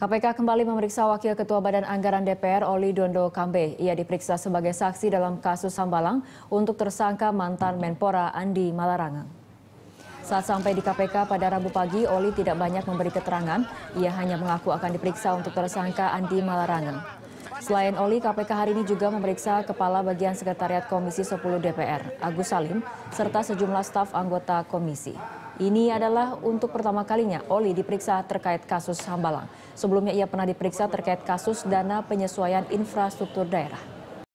KPK kembali memeriksa Wakil Ketua Badan Anggaran DPR Oli Dondo Kambe. Ia diperiksa sebagai saksi dalam kasus Sambalang untuk tersangka mantan Menpora Andi Malarangang. Saat sampai di KPK pada Rabu pagi, Oli tidak banyak memberi keterangan. Ia hanya mengaku akan diperiksa untuk tersangka Andi Malarangeng. Selain Oli, KPK hari ini juga memeriksa Kepala Bagian Sekretariat Komisi 10 DPR, Agus Salim, serta sejumlah staf anggota komisi. Ini adalah untuk pertama kalinya Oli diperiksa terkait kasus Hambalang. Sebelumnya ia pernah diperiksa terkait kasus dana penyesuaian infrastruktur daerah.